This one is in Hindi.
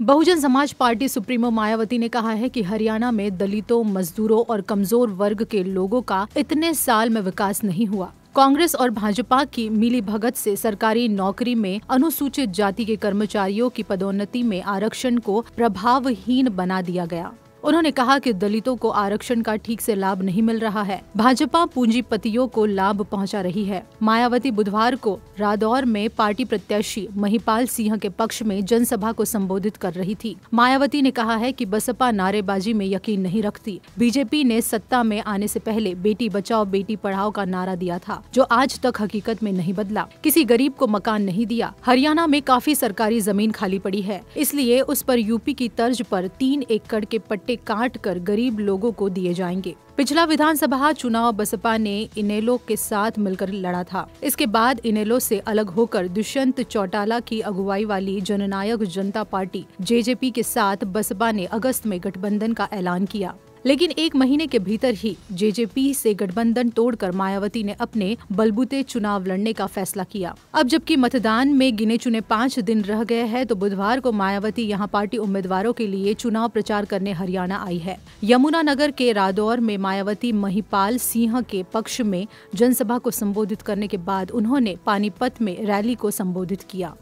बहुजन समाज पार्टी सुप्रीमो मायावती ने कहा है कि हरियाणा में दलितों मजदूरों और कमजोर वर्ग के लोगों का इतने साल में विकास नहीं हुआ कांग्रेस और भाजपा की मिली भगत से सरकारी नौकरी में अनुसूचित जाति के कर्मचारियों की पदोन्नति में आरक्षण को प्रभावहीन बना दिया गया उन्होंने कहा कि दलितों को आरक्षण का ठीक से लाभ नहीं मिल रहा है भाजपा पूंजीपतियों को लाभ पहुंचा रही है मायावती बुधवार को रादौर में पार्टी प्रत्याशी महिपाल सिंह के पक्ष में जनसभा को संबोधित कर रही थी मायावती ने कहा है कि बसपा नारेबाजी में यकीन नहीं रखती बीजेपी ने सत्ता में आने से पहले बेटी बचाओ बेटी पढ़ाओ का नारा दिया था जो आज तक हकीकत में नहीं बदला किसी गरीब को मकान नहीं दिया हरियाणा में काफी सरकारी जमीन खाली पड़ी है इसलिए उस पर यूपी की तर्ज पर तीन एकड़ के पट्टे काट कर गरीब लोगों को दिए जाएंगे पिछला विधानसभा चुनाव बसपा ने इनेलो के साथ मिलकर लड़ा था इसके बाद इनेलो से अलग होकर दुष्यंत चौटाला की अगुवाई वाली जननायक जनता पार्टी जेजेपी के साथ बसपा ने अगस्त में गठबंधन का ऐलान किया लेकिन एक महीने के भीतर ही जेजेपी से गठबंधन तोड़कर मायावती ने अपने बलबूते चुनाव लड़ने का फैसला किया अब जबकि मतदान में गिने चुने पाँच दिन रह गए हैं तो बुधवार को मायावती यहाँ पार्टी उम्मीदवारों के लिए चुनाव प्रचार करने हरियाणा आई है यमुनानगर के रादौर में मायावती महिपाल सिंह के पक्ष में जनसभा को संबोधित करने के बाद उन्होंने पानीपत में रैली को संबोधित किया